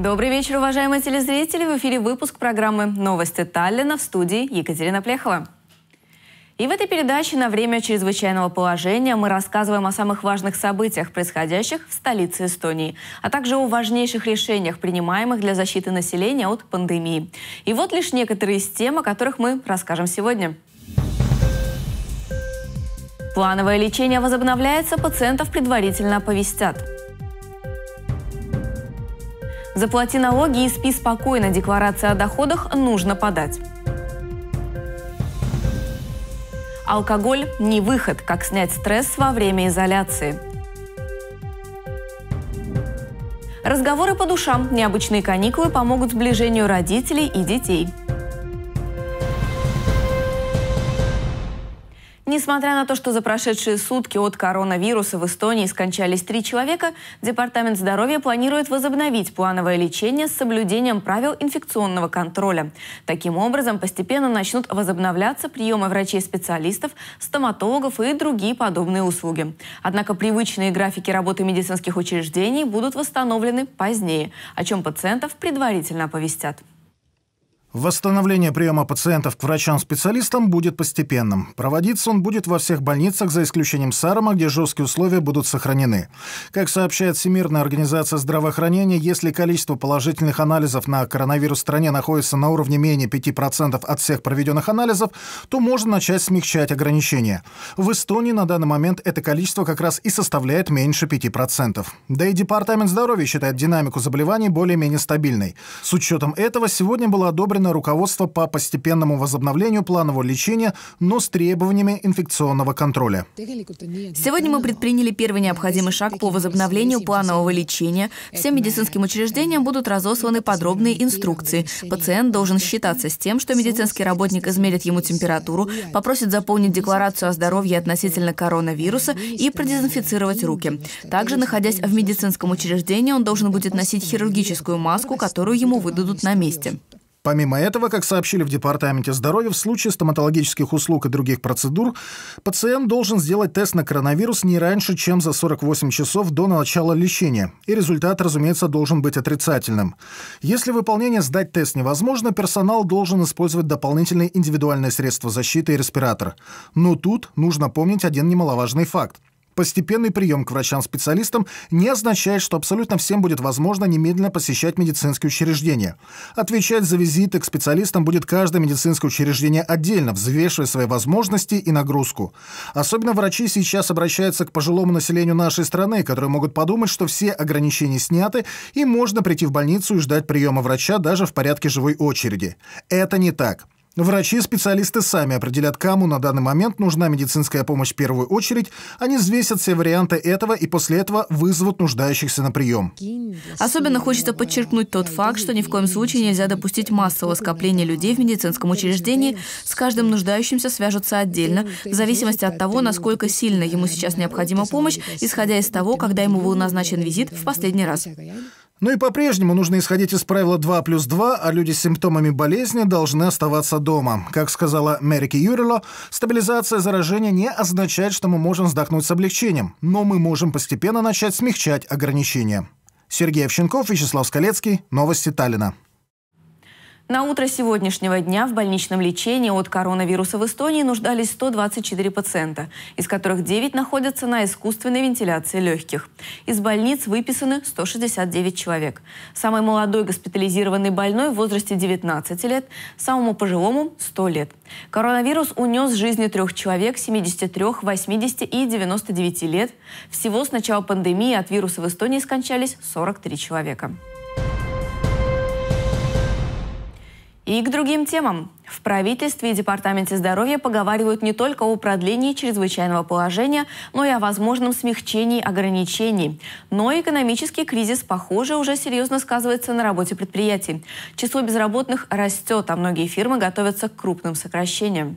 Добрый вечер, уважаемые телезрители. В эфире выпуск программы «Новости Таллина» в студии Екатерина Плехова. И в этой передаче на время чрезвычайного положения мы рассказываем о самых важных событиях, происходящих в столице Эстонии, а также о важнейших решениях, принимаемых для защиты населения от пандемии. И вот лишь некоторые из тем, о которых мы расскажем сегодня. Плановое лечение возобновляется, пациентов предварительно оповестят. Заплати налоги и спи спокойно. Декларация о доходах нужно подать. Алкоголь – не выход, как снять стресс во время изоляции. Разговоры по душам. Необычные каникулы помогут сближению родителей и детей. Несмотря на то, что за прошедшие сутки от коронавируса в Эстонии скончались три человека, Департамент здоровья планирует возобновить плановое лечение с соблюдением правил инфекционного контроля. Таким образом, постепенно начнут возобновляться приемы врачей-специалистов, стоматологов и другие подобные услуги. Однако привычные графики работы медицинских учреждений будут восстановлены позднее, о чем пациентов предварительно оповестят. Восстановление приема пациентов к врачам-специалистам будет постепенным. Проводиться он будет во всех больницах, за исключением Сарома, где жесткие условия будут сохранены. Как сообщает Всемирная организация здравоохранения, если количество положительных анализов на коронавирус в стране находится на уровне менее 5% от всех проведенных анализов, то можно начать смягчать ограничения. В Эстонии на данный момент это количество как раз и составляет меньше 5%. Да и Департамент здоровья считает динамику заболеваний более-менее стабильной. С учетом этого сегодня было одобрено направлено руководство по постепенному возобновлению планового лечения, но с требованиями инфекционного контроля. Сегодня мы предприняли первый необходимый шаг по возобновлению планового лечения. Всем медицинским учреждениям будут разосланы подробные инструкции. Пациент должен считаться с тем, что медицинский работник измерит ему температуру, попросит заполнить декларацию о здоровье относительно коронавируса и продезинфицировать руки. Также, находясь в медицинском учреждении, он должен будет носить хирургическую маску, которую ему выдадут на месте. Помимо этого, как сообщили в Департаменте здоровья, в случае стоматологических услуг и других процедур пациент должен сделать тест на коронавирус не раньше, чем за 48 часов до начала лечения, и результат, разумеется, должен быть отрицательным. Если выполнение сдать тест невозможно, персонал должен использовать дополнительные индивидуальные средства защиты и респиратор. Но тут нужно помнить один немаловажный факт – Постепенный прием к врачам-специалистам не означает, что абсолютно всем будет возможно немедленно посещать медицинские учреждения. Отвечать за визиты к специалистам будет каждое медицинское учреждение отдельно, взвешивая свои возможности и нагрузку. Особенно врачи сейчас обращаются к пожилому населению нашей страны, которые могут подумать, что все ограничения сняты и можно прийти в больницу и ждать приема врача даже в порядке живой очереди. Это не так. Ну, Врачи-специалисты сами определят, кому на данный момент нужна медицинская помощь в первую очередь. Они взвесят все варианты этого и после этого вызовут нуждающихся на прием. Особенно хочется подчеркнуть тот факт, что ни в коем случае нельзя допустить массового скопления людей в медицинском учреждении. С каждым нуждающимся свяжутся отдельно, в зависимости от того, насколько сильно ему сейчас необходима помощь, исходя из того, когда ему был назначен визит в последний раз. Ну и по-прежнему нужно исходить из правила 2 плюс 2, а люди с симптомами болезни должны оставаться дома. Как сказала Мерики Юрило, стабилизация заражения не означает, что мы можем вздохнуть с облегчением, но мы можем постепенно начать смягчать ограничения. Сергей Овченков, Вячеслав Скалецкий, Новости Таллина. На утро сегодняшнего дня в больничном лечении от коронавируса в Эстонии нуждались 124 пациента, из которых 9 находятся на искусственной вентиляции легких. Из больниц выписаны 169 человек. Самый молодой госпитализированный больной в возрасте 19 лет, самому пожилому – 100 лет. Коронавирус унес жизни трех человек 73, 80 и 99 лет. Всего с начала пандемии от вируса в Эстонии скончались 43 человека. И к другим темам. В правительстве и Департаменте здоровья поговаривают не только о продлении чрезвычайного положения, но и о возможном смягчении ограничений. Но экономический кризис, похоже, уже серьезно сказывается на работе предприятий. Число безработных растет, а многие фирмы готовятся к крупным сокращениям.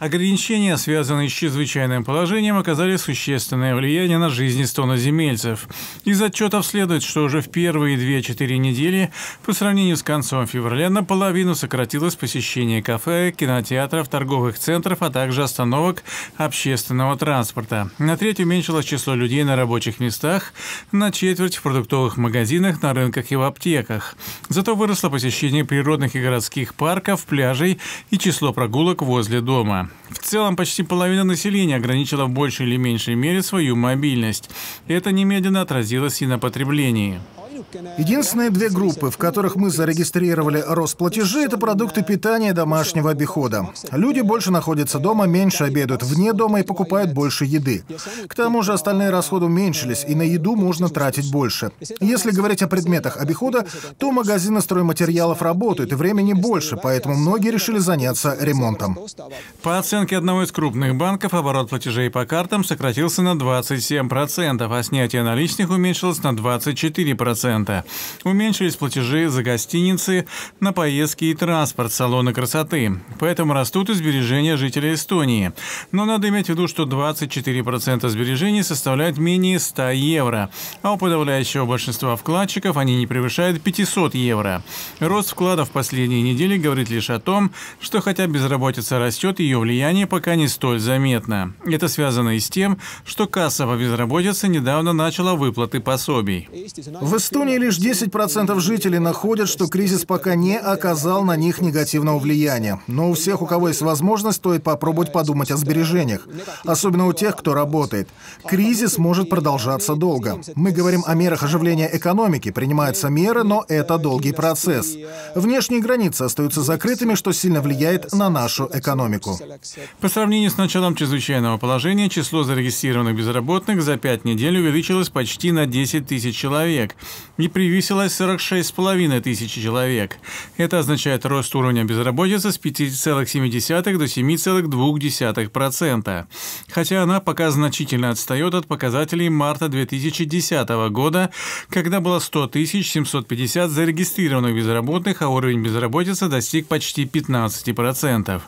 Ограничения, связанные с чрезвычайным положением, оказали существенное влияние на жизнь стоноземельцев. Из отчетов следует, что уже в первые 2-4 недели по сравнению с концом февраля наполовину сократилось посещение кафе, кинотеатров, торговых центров, а также остановок общественного транспорта. На треть уменьшилось число людей на рабочих местах, на четверть в продуктовых магазинах, на рынках и в аптеках. Зато выросло посещение природных и городских парков, пляжей и число прогулок возле дома. В целом, почти половина населения ограничила в большей или меньшей мере свою мобильность. Это немедленно отразилось и на потреблении. Единственные две группы, в которых мы зарегистрировали рост платежей, это продукты питания и домашнего обихода. Люди больше находятся дома, меньше обедают вне дома и покупают больше еды. К тому же остальные расходы уменьшились, и на еду можно тратить больше. Если говорить о предметах обихода, то магазины стройматериалов работают, и времени больше, поэтому многие решили заняться ремонтом. По оценке одного из крупных банков, оборот платежей по картам сократился на 27%, а снятие наличных уменьшилось на 24%. 1,2%. Уменьшились платежи за гостиницы, на поездки и транспорт, салоны красоты. Поэтому растут и сбережения жителей Эстонии. Но надо иметь в виду, что 24% сбережений составляют менее 100 евро, а у подавляющего большинства вкладчиков они не превышают 500 евро. Рост вкладов в последние недели говорит лишь о том, что хотя безработица растет, ее влияние пока не столь заметно. Это связано и с тем, что касса по безработице недавно начала выплаты пособий. В Эстонии Эстонии лишь 10% жителей находят, что кризис пока не оказал на них негативного влияния. Но у всех, у кого есть возможность, стоит попробовать подумать о сбережениях. Особенно у тех, кто работает. Кризис может продолжаться долго. Мы говорим о мерах оживления экономики. Принимаются меры, но это долгий процесс. Внешние границы остаются закрытыми, что сильно влияет на нашу экономику. По сравнению с началом чрезвычайного положения, число зарегистрированных безработных за пять недель увеличилось почти на 10 тысяч человек. Не превысило 46,5 тысяч человек. Это означает рост уровня безработицы с 5,7 до 7,2%, хотя она пока значительно отстает от показателей марта 2010 года, когда было 100 750 зарегистрированных безработных, а уровень безработицы достиг почти 15%.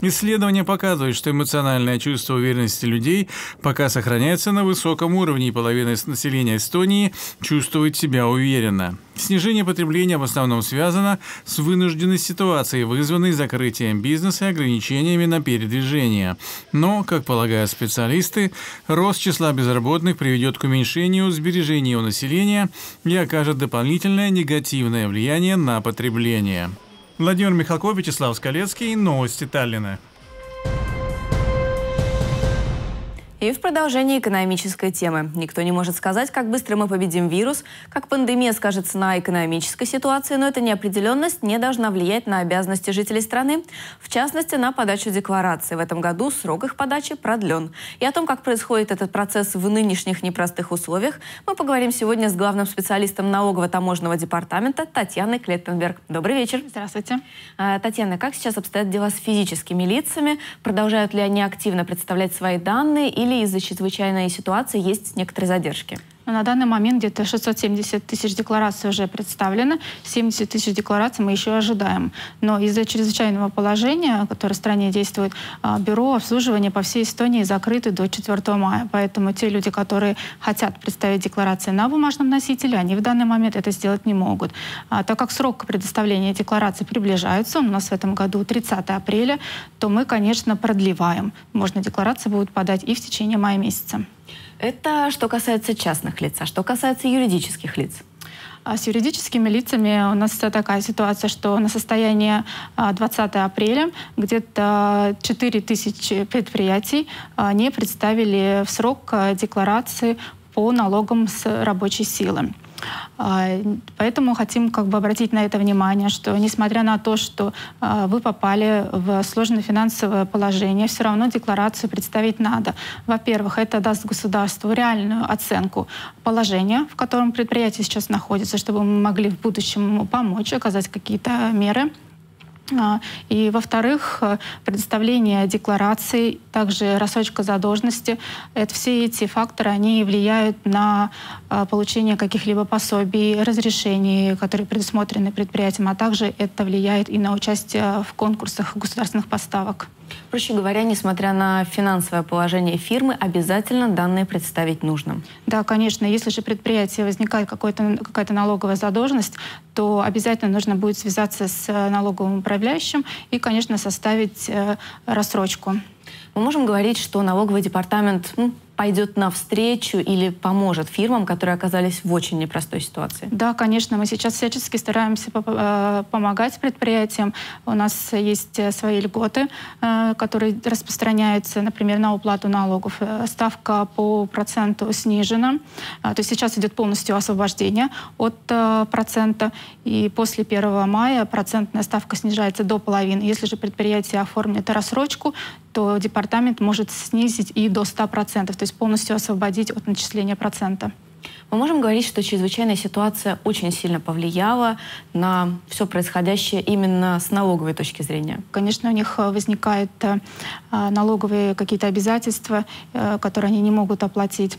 Исследования показывают, что эмоциональное чувство уверенности людей пока сохраняется на высоком уровне, и половина населения Эстонии чувствует себя уверенно. Снижение потребления в основном связано с вынужденной ситуацией, вызванной закрытием бизнеса и ограничениями на передвижение. Но, как полагают специалисты, рост числа безработных приведет к уменьшению сбережений у населения и окажет дополнительное негативное влияние на потребление. Владимир Михалков, Вячеслав Скалецкий, новости Таллина. И в продолжении экономической темы. Никто не может сказать, как быстро мы победим вирус, как пандемия скажется на экономической ситуации, но эта неопределенность не должна влиять на обязанности жителей страны, в частности, на подачу декларации. В этом году срок их подачи продлен. И о том, как происходит этот процесс в нынешних непростых условиях, мы поговорим сегодня с главным специалистом налогово-таможенного департамента Татьяной Клеттенберг. Добрый вечер. Здравствуйте. А, Татьяна, как сейчас обстоят дела с физическими лицами? Продолжают ли они активно представлять свои данные или или из-за чрезвычайной ситуации есть некоторые задержки? А на данный момент где-то 670 тысяч деклараций уже представлено, 70 тысяч деклараций мы еще ожидаем. Но из-за чрезвычайного положения, которое в стране действует, а, бюро обслуживания по всей Эстонии закрыты до 4 мая. Поэтому те люди, которые хотят представить декларации на бумажном носителе, они в данный момент это сделать не могут. А, так как срок предоставления декларации приближается, у нас в этом году 30 апреля, то мы, конечно, продлеваем. Можно декларации будут подать и в течение мая месяца. Это что касается частных лиц. А что касается юридических лиц? А с юридическими лицами у нас такая ситуация, что на состояние 20 а, апреля где-то 4 тысячи предприятий а, не представили в срок а, декларации по налогам с рабочей силой. А, поэтому хотим как бы обратить на это внимание, что несмотря на то, что а, вы попали в сложное финансовое положение, все равно декларацию представить надо. Во-первых, это даст государству реальную оценку положения, в котором предприятие сейчас находится, чтобы мы могли в будущем ему помочь, оказать какие-то меры а, и, во-вторых, э, предоставление деклараций, также рассрочка задолженности. Это все эти факторы, они влияют на э, получение каких-либо пособий, разрешений, которые предусмотрены предприятием, а также это влияет и на участие в конкурсах государственных поставок. Проще говоря, несмотря на финансовое положение фирмы, обязательно данные представить нужно. Да, конечно. Если же предприятие возникает какая-то налоговая задолженность, то обязательно нужно будет связаться с э, налоговым управляющим и, конечно, составить э, рассрочку. Мы можем говорить, что налоговый департамент ну, пойдет навстречу или поможет фирмам, которые оказались в очень непростой ситуации? Да, конечно, мы сейчас всячески стараемся э, помогать предприятиям. У нас есть э, свои льготы, э, которые распространяются, например, на уплату налогов. Ставка по проценту снижена. То есть сейчас идет полностью освобождение от процента. И после 1 мая процентная ставка снижается до половины. Если же предприятие оформит рассрочку, то департамент может снизить и до 100%. То есть полностью освободить от начисления процента. Мы можем говорить, что чрезвычайная ситуация очень сильно повлияла на все происходящее именно с налоговой точки зрения. Конечно, у них э, возникают э, э, налоговые какие-то обязательства, которые они не могут оплатить.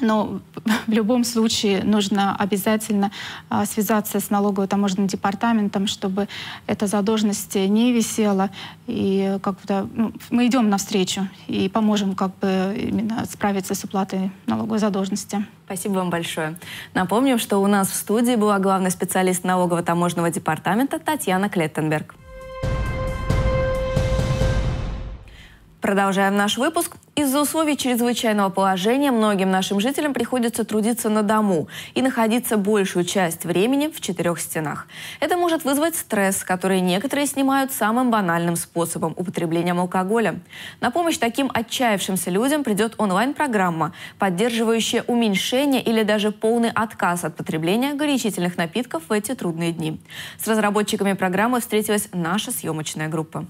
Но в любом случае нужно обязательно а, связаться с налоговым таможенным департаментом, чтобы эта задолженность не висела. И как бы, ну, мы идем навстречу и поможем как бы именно справиться с уплатой налоговой задолженности. Спасибо вам большое. Напомним, что у нас в студии была главный специалист налогово-таможенного департамента Татьяна Клеттенберг. Продолжаем наш выпуск. Из-за условий чрезвычайного положения многим нашим жителям приходится трудиться на дому и находиться большую часть времени в четырех стенах. Это может вызвать стресс, который некоторые снимают самым банальным способом – употреблением алкоголя. На помощь таким отчаявшимся людям придет онлайн-программа, поддерживающая уменьшение или даже полный отказ от потребления горячительных напитков в эти трудные дни. С разработчиками программы встретилась наша съемочная группа.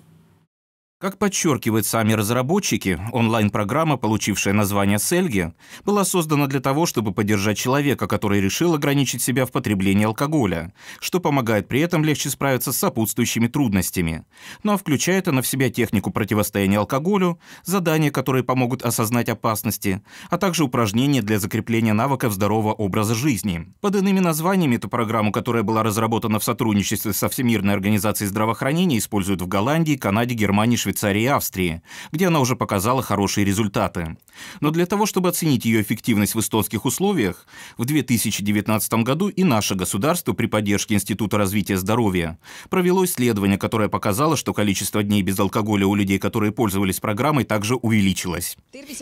Как подчеркивают сами разработчики, онлайн-программа, получившая название «Сельги», была создана для того, чтобы поддержать человека, который решил ограничить себя в потреблении алкоголя, что помогает при этом легче справиться с сопутствующими трудностями. Ну а включает она в себя технику противостояния алкоголю, задания, которые помогут осознать опасности, а также упражнения для закрепления навыков здорового образа жизни. Под иными названиями эту программу, которая была разработана в сотрудничестве со Всемирной организацией здравоохранения, используют в Голландии, Канаде, Германии, Швейцарии и Австрии, где она уже показала хорошие результаты. Но для того, чтобы оценить ее эффективность в эстонских условиях, в 2019 году и наше государство при поддержке Института развития здоровья провело исследование, которое показало, что количество дней без алкоголя у людей, которые пользовались программой, также увеличилось.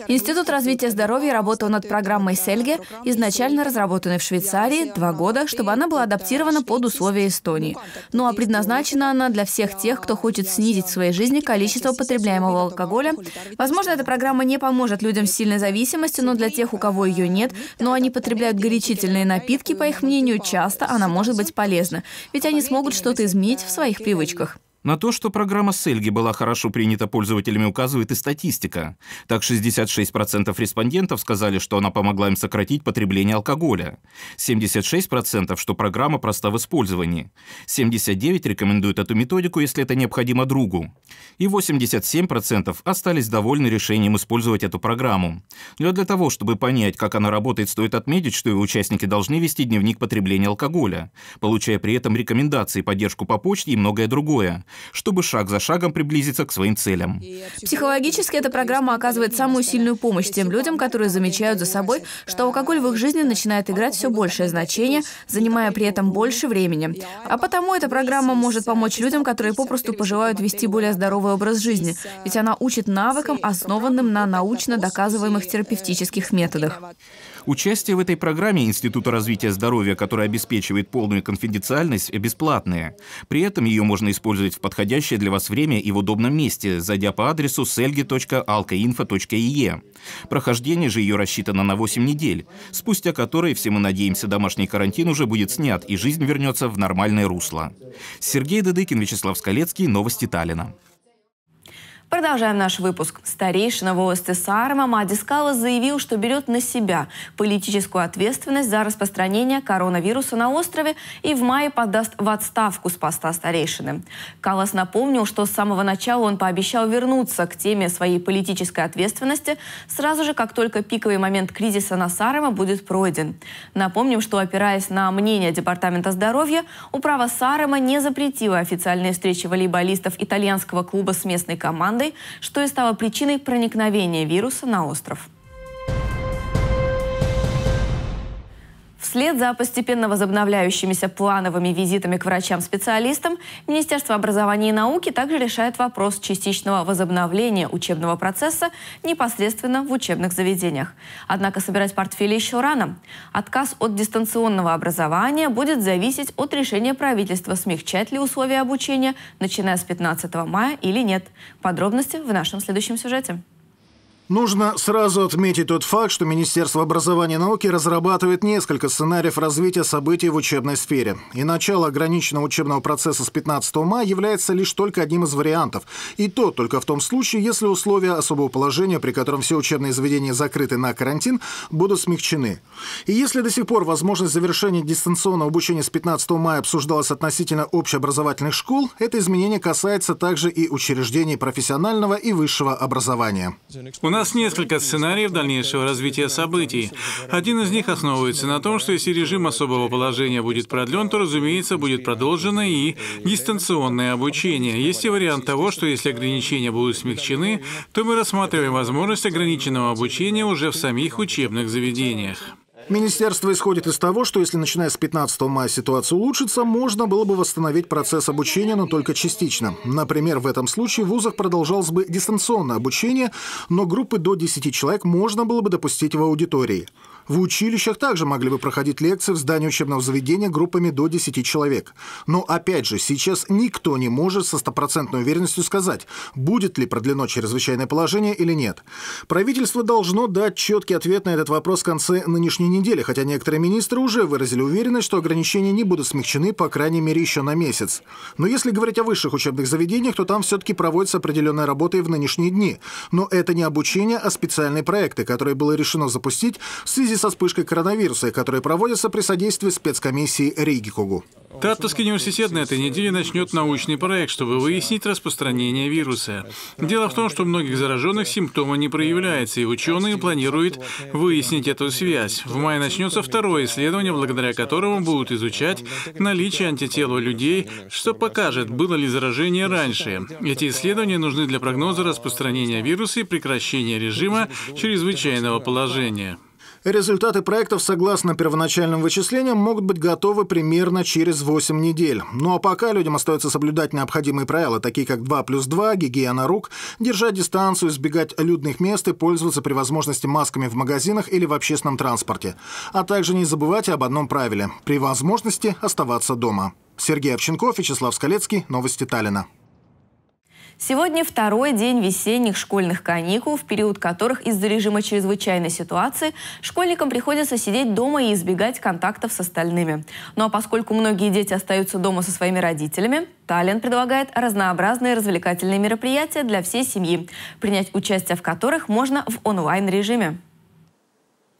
Институт развития здоровья работал над программой Сельге, изначально разработанной в Швейцарии, два года, чтобы она была адаптирована под условия Эстонии. Ну а предназначена она для всех тех, кто хочет снизить в своей жизни количество количество потребляемого алкоголя. Возможно, эта программа не поможет людям с сильной зависимостью, но для тех, у кого ее нет, но они потребляют горячительные напитки, по их мнению, часто она может быть полезна, ведь они смогут что-то изменить в своих привычках. На то, что программа Сельги была хорошо принята пользователями, указывает и статистика. Так, 66% респондентов сказали, что она помогла им сократить потребление алкоголя, 76% — что программа проста в использовании, 79% рекомендуют эту методику, если это необходимо другу, и 87% остались довольны решением использовать эту программу. Но для того, чтобы понять, как она работает, стоит отметить, что ее участники должны вести дневник потребления алкоголя, получая при этом рекомендации, поддержку по почте и многое другое, чтобы шаг за шагом приблизиться к своим целям. Психологически эта программа оказывает самую сильную помощь тем людям, которые замечают за собой, что алкоголь в их жизни начинает играть все большее значение, занимая при этом больше времени. А потому эта программа может помочь людям, которые попросту пожелают вести более здоровый образ жизни, ведь она учит навыкам, основанным на научно доказываемых терапевтических методах. Участие в этой программе Института развития здоровья, которая обеспечивает полную конфиденциальность, бесплатное. При этом ее можно использовать в подходящее для вас время и в удобном месте, зайдя по адресу selgi.alkoinfo.ie. Прохождение же ее рассчитано на 8 недель, спустя которые, все мы надеемся, домашний карантин уже будет снят и жизнь вернется в нормальное русло. Сергей Дедыкин, Вячеслав Скалецкий, Новости Таллина. Продолжаем наш выпуск. Старейшина ВОСТСР Мамади Скала заявил, что берет на себя политическую ответственность за распространение коронавируса на острове и в мае подаст в отставку с поста старейшины. Калас напомнил, что с самого начала он пообещал вернуться к теме своей политической ответственности сразу же, как только пиковый момент кризиса на Сарама будет пройден. Напомним, что опираясь на мнение Департамента здоровья, управа Сарама не запретила официальные встречи волейболистов итальянского клуба с местной командой Ирландой, что и стало причиной проникновения вируса на остров. Вслед за постепенно возобновляющимися плановыми визитами к врачам-специалистам, Министерство образования и науки также решает вопрос частичного возобновления учебного процесса непосредственно в учебных заведениях. Однако собирать портфели еще рано. Отказ от дистанционного образования будет зависеть от решения правительства, смягчать ли условия обучения, начиная с 15 мая или нет. Подробности в нашем следующем сюжете. Нужно сразу отметить тот факт, что Министерство образования и науки разрабатывает несколько сценариев развития событий в учебной сфере. И начало ограниченного учебного процесса с 15 мая является лишь только одним из вариантов. И то только в том случае, если условия особого положения, при котором все учебные заведения закрыты на карантин, будут смягчены. И если до сих пор возможность завершения дистанционного обучения с 15 мая обсуждалась относительно общеобразовательных школ, это изменение касается также и учреждений профессионального и высшего образования. У нас несколько сценариев дальнейшего развития событий. Один из них основывается на том, что если режим особого положения будет продлен, то, разумеется, будет продолжено и дистанционное обучение. Есть и вариант того, что если ограничения будут смягчены, то мы рассматриваем возможность ограниченного обучения уже в самих учебных заведениях. Министерство исходит из того, что если начиная с 15 мая ситуация улучшится, можно было бы восстановить процесс обучения, но только частично. Например, в этом случае в вузах продолжалось бы дистанционное обучение, но группы до 10 человек можно было бы допустить в аудитории. В училищах также могли бы проходить лекции в здании учебного заведения группами до 10 человек. Но опять же, сейчас никто не может со стопроцентной уверенностью сказать, будет ли продлено чрезвычайное положение или нет. Правительство должно дать четкий ответ на этот вопрос в конце нынешней недели, хотя некоторые министры уже выразили уверенность, что ограничения не будут смягчены, по крайней мере, еще на месяц. Но если говорить о высших учебных заведениях, то там все-таки проводится определенная работа и в нынешние дни. Но это не обучение, а специальные проекты, которые было решено запустить в связи связи со вспышкой коронавируса, которые проводятся при содействии спецкомиссии Рейгикугу. Таттовский университет на этой неделе начнет научный проект, чтобы выяснить распространение вируса. Дело в том, что у многих зараженных симптомы не проявляются, и ученые планируют выяснить эту связь. В мае начнется второе исследование, благодаря которому будут изучать наличие антител у людей, что покажет, было ли заражение раньше. Эти исследования нужны для прогноза распространения вируса и прекращения режима чрезвычайного положения. Результаты проектов, согласно первоначальным вычислениям, могут быть готовы примерно через 8 недель. Ну а пока людям остается соблюдать необходимые правила, такие как 2 плюс 2, гигиена рук, держать дистанцию, избегать людных мест и пользоваться при возможности масками в магазинах или в общественном транспорте. А также не забывайте об одном правиле – при возможности оставаться дома. Сергей Овченков, Вячеслав Скалецкий, Новости Таллина. Сегодня второй день весенних школьных каникул, в период которых из-за режима чрезвычайной ситуации школьникам приходится сидеть дома и избегать контактов с остальными. Ну а поскольку многие дети остаются дома со своими родителями, Таллин предлагает разнообразные развлекательные мероприятия для всей семьи, принять участие в которых можно в онлайн-режиме.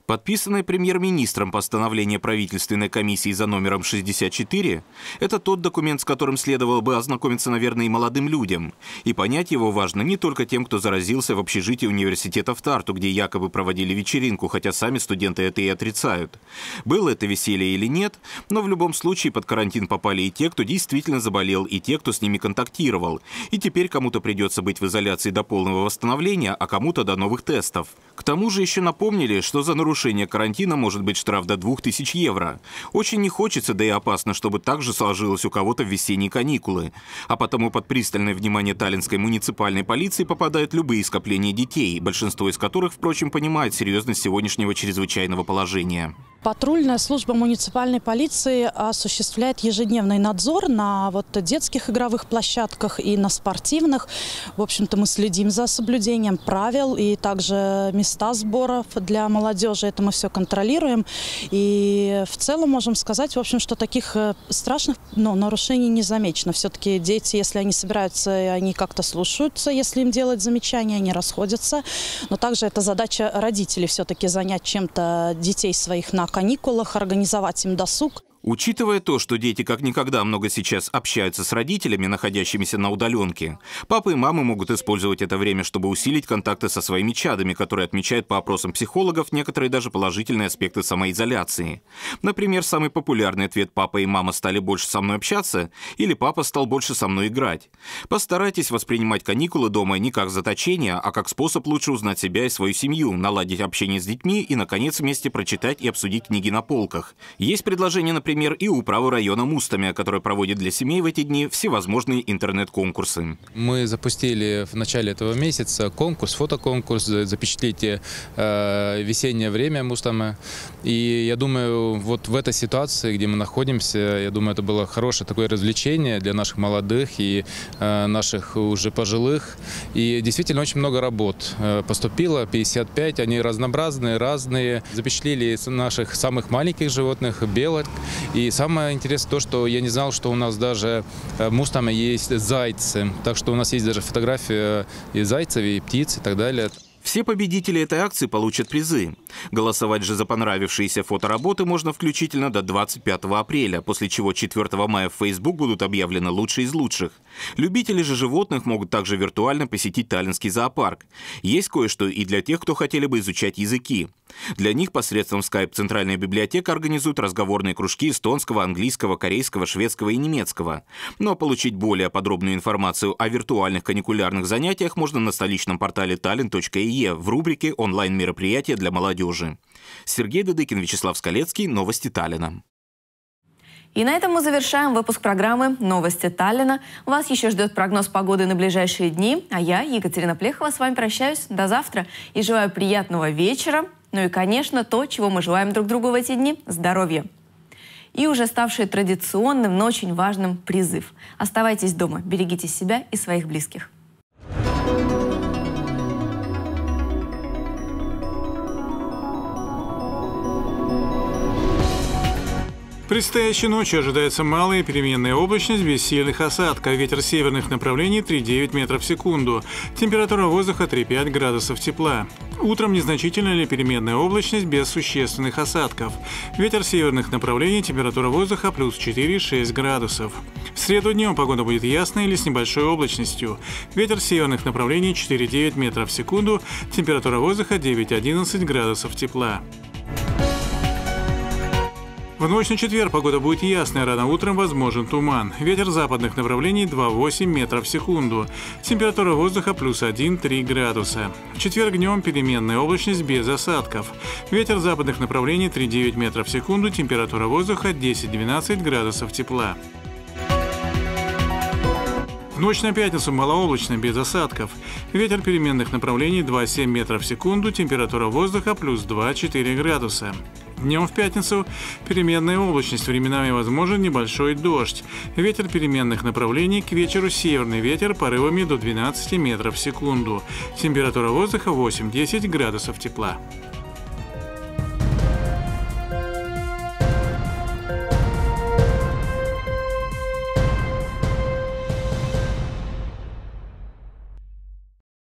Подписанное премьер-министром постановление правительственной комиссии за номером 64 – это тот документ, с которым следовало бы ознакомиться, наверное, и молодым людям. И понять его важно не только тем, кто заразился в общежитии университета в Тарту, где якобы проводили вечеринку, хотя сами студенты это и отрицают. Было это веселье или нет, но в любом случае под карантин попали и те, кто действительно заболел, и те, кто с ними контактировал. И теперь кому-то придется быть в изоляции до полного восстановления, а кому-то до новых тестов. К тому же еще напомнили, что за нарушение нарушение карантина может быть штраф до 2000 евро. Очень не хочется, да и опасно, чтобы так же сложилось у кого-то в весенние каникулы. А потому под пристальное внимание таллинской муниципальной полиции попадают любые скопления детей, большинство из которых, впрочем, понимает серьезность сегодняшнего чрезвычайного положения. Патрульная служба муниципальной полиции осуществляет ежедневный надзор на вот детских игровых площадках и на спортивных. В общем-то, мы следим за соблюдением правил и также места сборов для молодежи. Это мы все контролируем. И в целом можем сказать, в общем, что таких э, страшных ну, нарушений не замечено. Все-таки дети, если они собираются, они как-то слушаются, если им делать замечания, они расходятся. Но также это задача родителей все-таки занять чем-то детей своих на каникулах, организовать им досуг. Учитывая то, что дети как никогда много сейчас общаются с родителями, находящимися на удаленке, папы и мамы могут использовать это время, чтобы усилить контакты со своими чадами, которые отмечают по опросам психологов некоторые даже положительные аспекты самоизоляции. Например, самый популярный ответ «папа и мама стали больше со мной общаться» или «папа стал больше со мной играть». Постарайтесь воспринимать каникулы дома не как заточение, а как способ лучше узнать себя и свою семью, наладить общение с детьми и, наконец, вместе прочитать и обсудить книги на полках. Есть предложение, например, например, и управу района Мустами, который проводит для семей в эти дни всевозможные интернет-конкурсы. Мы запустили в начале этого месяца конкурс, фотоконкурс «Запечатлите э, весеннее время Мустами. И я думаю, вот в этой ситуации, где мы находимся, я думаю, это было хорошее такое развлечение для наших молодых и э, наших уже пожилых. И действительно очень много работ э, поступило, 55, они разнообразные, разные. Запечатлили наших самых маленьких животных, белок и самое интересное то, что я не знал, что у нас даже в э, Мустаме есть зайцы. Так что у нас есть даже фотографии э, и зайцев, и птиц, и так далее. Все победители этой акции получат призы. Голосовать же за понравившиеся фотоработы можно включительно до 25 апреля, после чего 4 мая в Facebook будут объявлены лучшие из лучших. Любители же животных могут также виртуально посетить Таллинский зоопарк. Есть кое-что и для тех, кто хотели бы изучать языки. Для них посредством Skype Центральная библиотека организует разговорные кружки эстонского, английского, корейского, шведского и немецкого. Но ну, а получить более подробную информацию о виртуальных каникулярных занятиях можно на столичном портале talent.ie в рубрике «Онлайн-мероприятия для молодежи». Сергей Дедыкин, Вячеслав Скалецкий, Новости Таллина. И на этом мы завершаем выпуск программы «Новости Таллина». Вас еще ждет прогноз погоды на ближайшие дни. А я, Екатерина Плехова, с вами прощаюсь. До завтра и желаю приятного вечера ну и, конечно, то, чего мы желаем друг другу в эти дни – здоровья. И уже ставший традиционным, но очень важным призыв. Оставайтесь дома, берегите себя и своих близких. Предстоящей ночью ожидается малая переменная облачность без сильных осадков, ветер северных направлений 3,9 метров в секунду, температура воздуха 3,5 градусов тепла. Утром незначительная или переменная облачность без существенных осадков. Ветер северных направлений, температура воздуха плюс 4,6 градусов. В среду днем погода будет ясной или с небольшой облачностью. Ветер северных направлений 4,9 метров в секунду, температура воздуха 9,11 градусов тепла. В ночь на четверг погода будет ясная, рано утром возможен туман. Ветер западных направлений 2,8 метров в секунду. Температура воздуха плюс 1,3 градуса. В четверг днем переменная облачность без осадков. Ветер западных направлений 3,9 метров в секунду, температура воздуха 10-12 градусов тепла. В ночь на пятницу малооблачно, без осадков. Ветер переменных направлений 2,7 метров в секунду, температура воздуха плюс 2,4 градуса. Днем в пятницу переменная облачность, временами возможен небольшой дождь. Ветер переменных направлений к вечеру северный ветер порывами до 12 метров в секунду. Температура воздуха 8-10 градусов тепла.